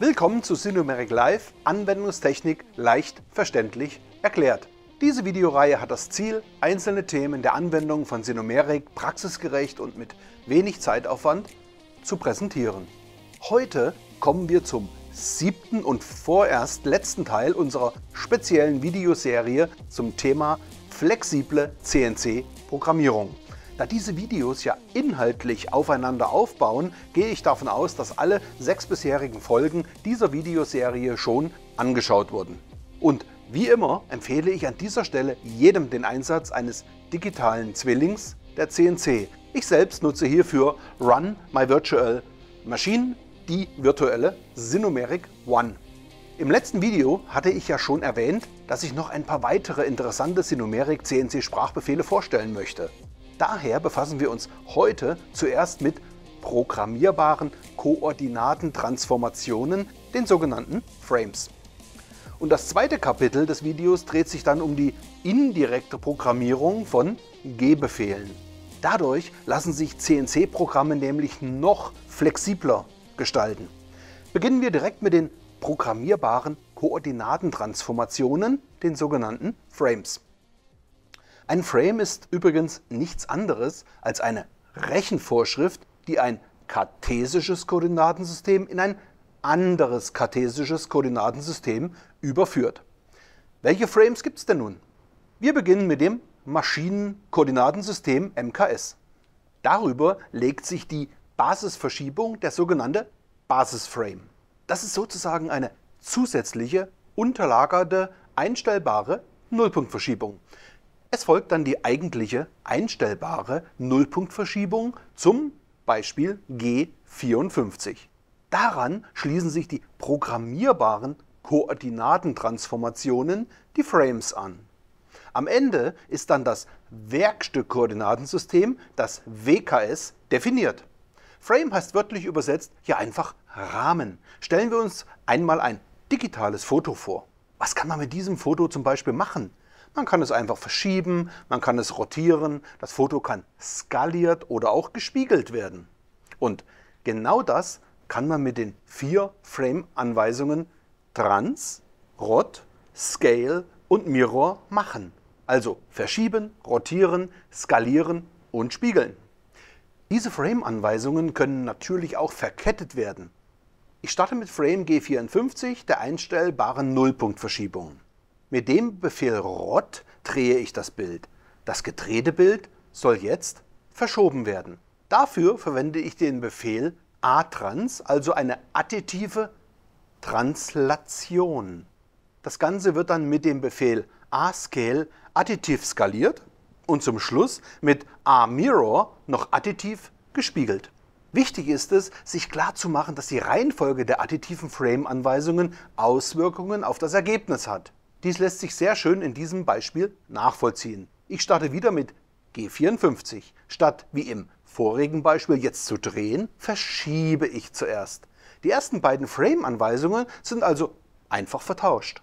Willkommen zu Sinumeric Live, Anwendungstechnik leicht verständlich erklärt. Diese Videoreihe hat das Ziel, einzelne Themen der Anwendung von Sinumeric praxisgerecht und mit wenig Zeitaufwand zu präsentieren. Heute kommen wir zum siebten und vorerst letzten Teil unserer speziellen Videoserie zum Thema flexible CNC-Programmierung. Da diese Videos ja inhaltlich aufeinander aufbauen, gehe ich davon aus, dass alle sechs bisherigen Folgen dieser Videoserie schon angeschaut wurden. Und wie immer empfehle ich an dieser Stelle jedem den Einsatz eines digitalen Zwillings, der CNC. Ich selbst nutze hierfür Run My Virtual Machine, die virtuelle Sinomeric One. Im letzten Video hatte ich ja schon erwähnt, dass ich noch ein paar weitere interessante Sinomeric CNC Sprachbefehle vorstellen möchte. Daher befassen wir uns heute zuerst mit programmierbaren Koordinatentransformationen, den sogenannten Frames. Und das zweite Kapitel des Videos dreht sich dann um die indirekte Programmierung von G-Befehlen. Dadurch lassen sich CNC-Programme nämlich noch flexibler gestalten. Beginnen wir direkt mit den programmierbaren Koordinatentransformationen, den sogenannten Frames. Ein Frame ist übrigens nichts anderes als eine Rechenvorschrift, die ein kartesisches Koordinatensystem in ein anderes kartesisches Koordinatensystem überführt. Welche Frames gibt es denn nun? Wir beginnen mit dem Maschinenkoordinatensystem MKS. Darüber legt sich die Basisverschiebung, der sogenannte Basisframe. Das ist sozusagen eine zusätzliche, unterlagerte, einstellbare Nullpunktverschiebung. Es folgt dann die eigentliche einstellbare Nullpunktverschiebung zum Beispiel G54. Daran schließen sich die programmierbaren Koordinatentransformationen, die Frames, an. Am Ende ist dann das Werkstückkoordinatensystem, das WKS, definiert. Frame heißt wörtlich übersetzt ja einfach Rahmen. Stellen wir uns einmal ein digitales Foto vor. Was kann man mit diesem Foto zum Beispiel machen? Man kann es einfach verschieben, man kann es rotieren, das Foto kann skaliert oder auch gespiegelt werden. Und genau das kann man mit den vier Frame-Anweisungen Trans, Rot, Scale und Mirror machen. Also verschieben, rotieren, skalieren und spiegeln. Diese Frame-Anweisungen können natürlich auch verkettet werden. Ich starte mit Frame G54, der einstellbaren Nullpunktverschiebung. Mit dem Befehl rot drehe ich das Bild. Das gedrehte Bild soll jetzt verschoben werden. Dafür verwende ich den Befehl atrans, also eine additive Translation. Das Ganze wird dann mit dem Befehl ascale additiv skaliert und zum Schluss mit amirror noch additiv gespiegelt. Wichtig ist es, sich klarzumachen, dass die Reihenfolge der additiven Frame-Anweisungen Auswirkungen auf das Ergebnis hat. Dies lässt sich sehr schön in diesem Beispiel nachvollziehen. Ich starte wieder mit G54. Statt wie im vorigen Beispiel jetzt zu drehen, verschiebe ich zuerst. Die ersten beiden Frame-Anweisungen sind also einfach vertauscht.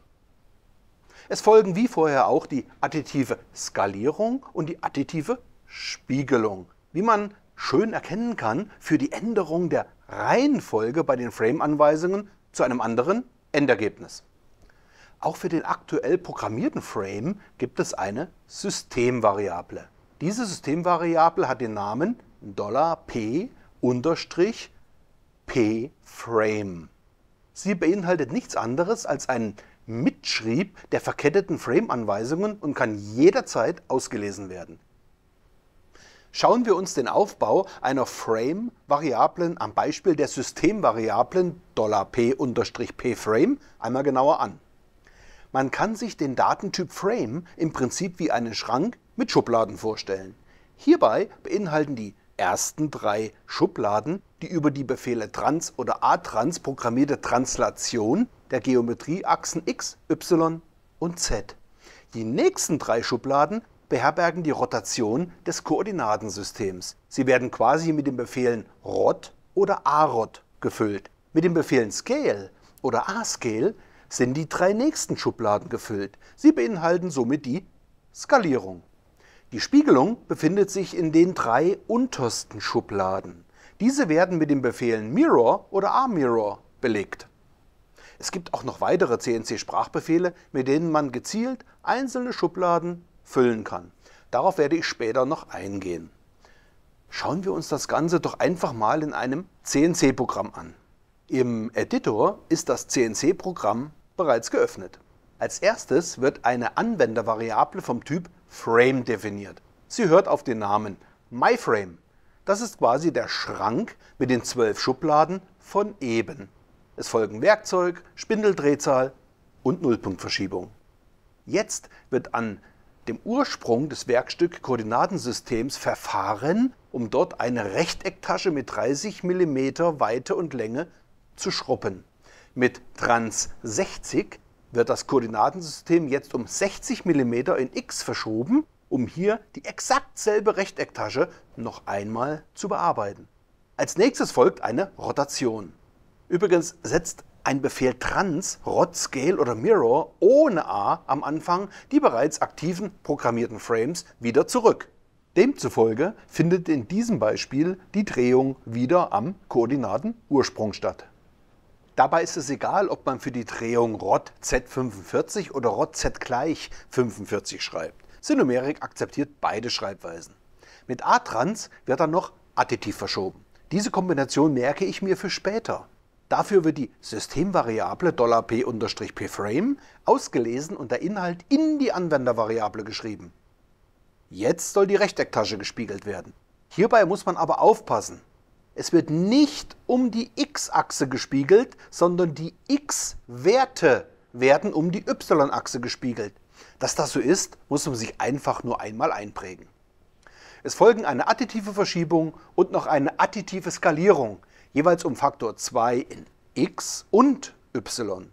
Es folgen wie vorher auch die additive Skalierung und die additive Spiegelung. Wie man schön erkennen kann, führt die Änderung der Reihenfolge bei den Frame-Anweisungen zu einem anderen Endergebnis. Auch für den aktuell programmierten Frame gibt es eine Systemvariable. Diese Systemvariable hat den Namen $p-pFrame. Sie beinhaltet nichts anderes als einen Mitschrieb der verketteten Frame-Anweisungen und kann jederzeit ausgelesen werden. Schauen wir uns den Aufbau einer Frame-Variablen am Beispiel der Systemvariablen $p-pFrame einmal genauer an. Man kann sich den Datentyp Frame im Prinzip wie einen Schrank mit Schubladen vorstellen. Hierbei beinhalten die ersten drei Schubladen die über die Befehle trans oder atrans programmierte Translation der Geometrieachsen x, y und z. Die nächsten drei Schubladen beherbergen die Rotation des Koordinatensystems. Sie werden quasi mit den Befehlen rot oder arot gefüllt. Mit den Befehlen scale oder ascale sind die drei nächsten Schubladen gefüllt. Sie beinhalten somit die Skalierung. Die Spiegelung befindet sich in den drei untersten Schubladen. Diese werden mit den Befehlen Mirror oder A-Mirror belegt. Es gibt auch noch weitere CNC-Sprachbefehle, mit denen man gezielt einzelne Schubladen füllen kann. Darauf werde ich später noch eingehen. Schauen wir uns das Ganze doch einfach mal in einem CNC-Programm an. Im Editor ist das CNC-Programm bereits geöffnet. Als erstes wird eine Anwendervariable vom Typ Frame definiert. Sie hört auf den Namen MyFrame. Das ist quasi der Schrank mit den zwölf Schubladen von eben. Es folgen Werkzeug, Spindeldrehzahl und Nullpunktverschiebung. Jetzt wird an dem Ursprung des Werkstück-Koordinatensystems verfahren, um dort eine Rechtecktasche mit 30 mm Weite und Länge zu schrubben. Mit Trans 60 wird das Koordinatensystem jetzt um 60 mm in X verschoben, um hier die exakt selbe Rechtecktasche noch einmal zu bearbeiten. Als nächstes folgt eine Rotation. Übrigens setzt ein Befehl Trans, Rot, Scale oder Mirror ohne A am Anfang die bereits aktiven programmierten Frames wieder zurück. Demzufolge findet in diesem Beispiel die Drehung wieder am Koordinatenursprung statt. Dabei ist es egal, ob man für die Drehung Rod Z45 oder Rod Z gleich 45 schreibt. Sinumerik akzeptiert beide Schreibweisen. Mit A-Trans wird dann noch additiv verschoben. Diese Kombination merke ich mir für später. Dafür wird die Systemvariable $p-pframe ausgelesen und der Inhalt in die Anwendervariable geschrieben. Jetzt soll die Rechtecktasche gespiegelt werden. Hierbei muss man aber aufpassen, es wird nicht um die x-Achse gespiegelt, sondern die x-Werte werden um die y-Achse gespiegelt. Dass das so ist, muss man sich einfach nur einmal einprägen. Es folgen eine additive Verschiebung und noch eine additive Skalierung, jeweils um Faktor 2 in x und y.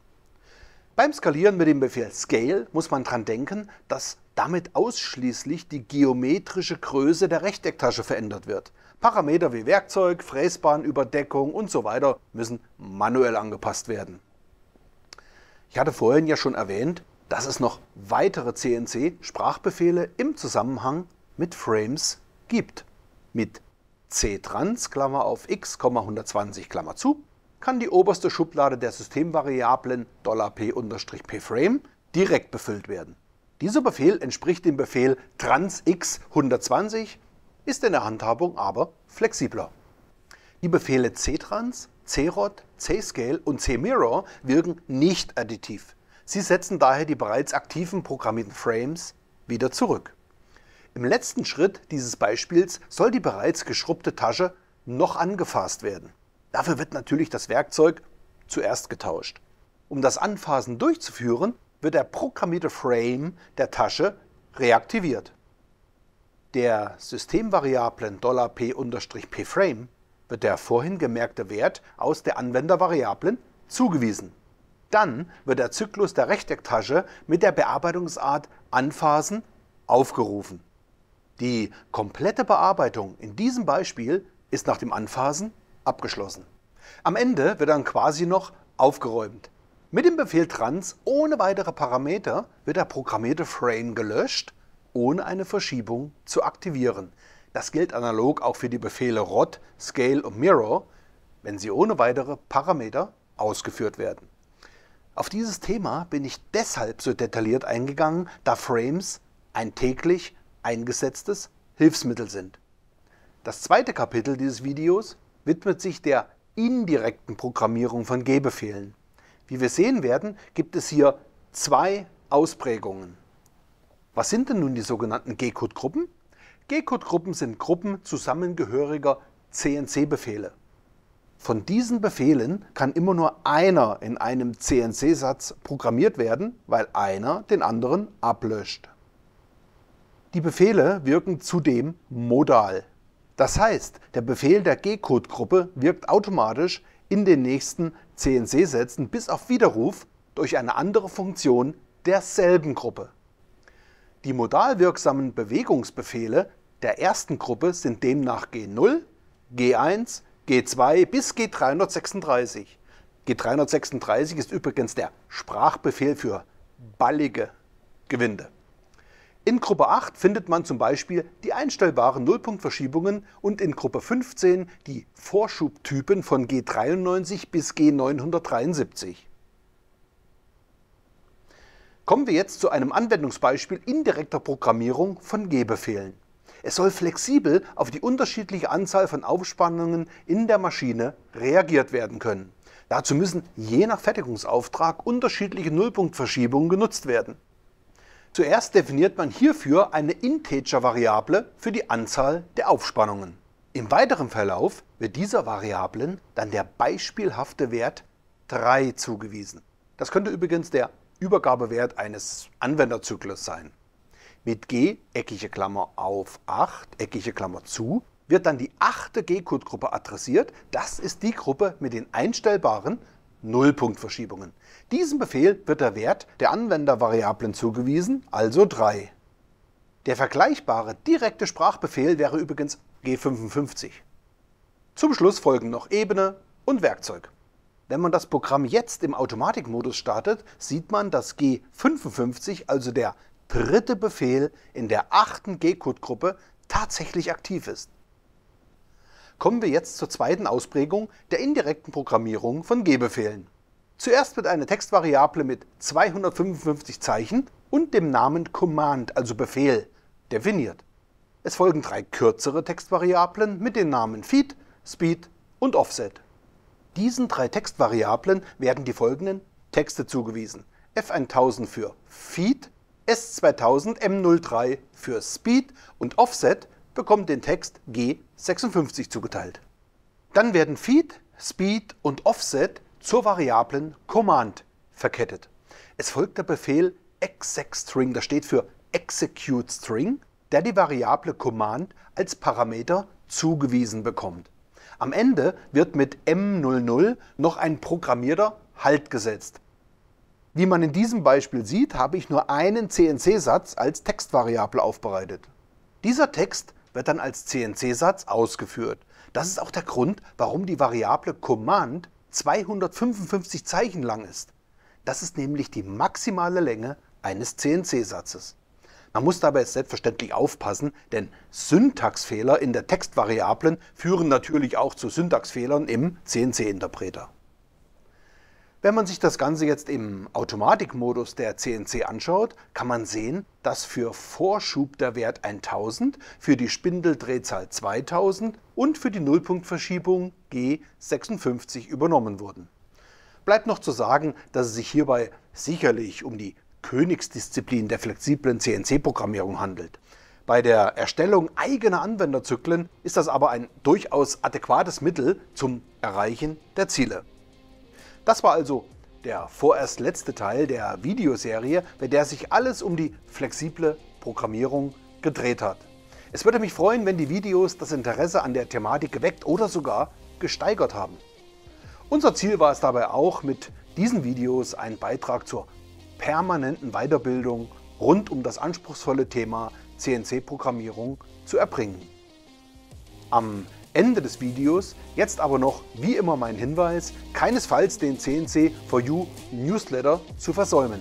Beim Skalieren mit dem Befehl Scale muss man daran denken, dass damit ausschließlich die geometrische Größe der Rechtecktasche verändert wird. Parameter wie Werkzeug, Fräsbahn, Überdeckung und so weiter müssen manuell angepasst werden. Ich hatte vorhin ja schon erwähnt, dass es noch weitere CNC-Sprachbefehle im Zusammenhang mit Frames gibt. Mit ctrans, Klammer auf x, 120, Klammer zu, kann die oberste Schublade der Systemvariablen $p-pframe direkt befüllt werden. Dieser Befehl entspricht dem Befehl transx120 ist in der Handhabung aber flexibler. Die Befehle ctrans, crod, cscale und cmirror wirken nicht additiv. Sie setzen daher die bereits aktiven programmierten Frames wieder zurück. Im letzten Schritt dieses Beispiels soll die bereits geschrubbte Tasche noch angefasst werden. Dafür wird natürlich das Werkzeug zuerst getauscht. Um das Anfassen durchzuführen, wird der programmierte Frame der Tasche reaktiviert der Systemvariablen $p-pFrame wird der vorhin gemerkte Wert aus der Anwendervariablen zugewiesen. Dann wird der Zyklus der Rechtecktasche mit der Bearbeitungsart Anphasen aufgerufen. Die komplette Bearbeitung in diesem Beispiel ist nach dem Anphasen abgeschlossen. Am Ende wird dann quasi noch aufgeräumt. Mit dem Befehl trans ohne weitere Parameter wird der programmierte Frame gelöscht ohne eine Verschiebung zu aktivieren. Das gilt analog auch für die Befehle ROT, Scale und Mirror, wenn sie ohne weitere Parameter ausgeführt werden. Auf dieses Thema bin ich deshalb so detailliert eingegangen, da Frames ein täglich eingesetztes Hilfsmittel sind. Das zweite Kapitel dieses Videos widmet sich der indirekten Programmierung von G-Befehlen. Wie wir sehen werden, gibt es hier zwei Ausprägungen. Was sind denn nun die sogenannten G-Code-Gruppen? G-Code-Gruppen sind Gruppen zusammengehöriger CNC-Befehle. Von diesen Befehlen kann immer nur einer in einem CNC-Satz programmiert werden, weil einer den anderen ablöscht. Die Befehle wirken zudem modal. Das heißt, der Befehl der G-Code-Gruppe wirkt automatisch in den nächsten CNC-Sätzen bis auf Widerruf durch eine andere Funktion derselben Gruppe. Die modal wirksamen Bewegungsbefehle der ersten Gruppe sind demnach G0, G1, G2 bis G336. G336 ist übrigens der Sprachbefehl für ballige Gewinde. In Gruppe 8 findet man zum Beispiel die einstellbaren Nullpunktverschiebungen und in Gruppe 15 die Vorschubtypen von G93 bis G973. Kommen wir jetzt zu einem Anwendungsbeispiel indirekter Programmierung von G-Befehlen. Es soll flexibel auf die unterschiedliche Anzahl von Aufspannungen in der Maschine reagiert werden können. Dazu müssen je nach Fertigungsauftrag unterschiedliche Nullpunktverschiebungen genutzt werden. Zuerst definiert man hierfür eine Integer-Variable für die Anzahl der Aufspannungen. Im weiteren Verlauf wird dieser Variablen dann der beispielhafte Wert 3 zugewiesen. Das könnte übrigens der Übergabewert eines Anwenderzyklus sein. Mit G, eckige Klammer auf 8, eckige Klammer zu, wird dann die achte G-Code-Gruppe adressiert. Das ist die Gruppe mit den einstellbaren Nullpunktverschiebungen. Diesem Befehl wird der Wert der Anwendervariablen zugewiesen, also 3. Der vergleichbare direkte Sprachbefehl wäre übrigens G55. Zum Schluss folgen noch Ebene und Werkzeug. Wenn man das Programm jetzt im Automatikmodus startet, sieht man, dass G55, also der dritte Befehl in der achten G-Code-Gruppe, tatsächlich aktiv ist. Kommen wir jetzt zur zweiten Ausprägung der indirekten Programmierung von G-Befehlen. Zuerst wird eine Textvariable mit 255 Zeichen und dem Namen Command, also Befehl, definiert. Es folgen drei kürzere Textvariablen mit den Namen Feed, Speed und Offset diesen drei Textvariablen werden die folgenden Texte zugewiesen. F1000 für Feed, S2000 M03 für Speed und Offset bekommt den Text G56 zugeteilt. Dann werden Feed, Speed und Offset zur Variablen Command verkettet. Es folgt der Befehl execString, das steht für executeString, der die Variable Command als Parameter zugewiesen bekommt. Am Ende wird mit M00 noch ein programmierter Halt gesetzt. Wie man in diesem Beispiel sieht, habe ich nur einen CNC-Satz als Textvariable aufbereitet. Dieser Text wird dann als CNC-Satz ausgeführt. Das ist auch der Grund, warum die Variable Command 255 Zeichen lang ist. Das ist nämlich die maximale Länge eines CNC-Satzes. Man muss dabei selbstverständlich aufpassen, denn Syntaxfehler in der Textvariablen führen natürlich auch zu Syntaxfehlern im CNC-Interpreter. Wenn man sich das Ganze jetzt im Automatikmodus der CNC anschaut, kann man sehen, dass für Vorschub der Wert 1000, für die Spindeldrehzahl 2000 und für die Nullpunktverschiebung G56 übernommen wurden. Bleibt noch zu sagen, dass es sich hierbei sicherlich um die Königsdisziplin der flexiblen CNC-Programmierung handelt. Bei der Erstellung eigener Anwenderzyklen ist das aber ein durchaus adäquates Mittel zum Erreichen der Ziele. Das war also der vorerst letzte Teil der Videoserie, bei der sich alles um die flexible Programmierung gedreht hat. Es würde mich freuen, wenn die Videos das Interesse an der Thematik geweckt oder sogar gesteigert haben. Unser Ziel war es dabei auch, mit diesen Videos einen Beitrag zur permanenten Weiterbildung rund um das anspruchsvolle Thema CNC-Programmierung zu erbringen. Am Ende des Videos jetzt aber noch wie immer mein Hinweis, keinesfalls den CNC 4 u Newsletter zu versäumen.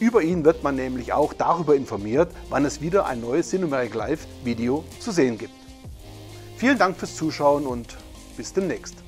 Über ihn wird man nämlich auch darüber informiert, wann es wieder ein neues Cinematic Live Video zu sehen gibt. Vielen Dank fürs Zuschauen und bis demnächst.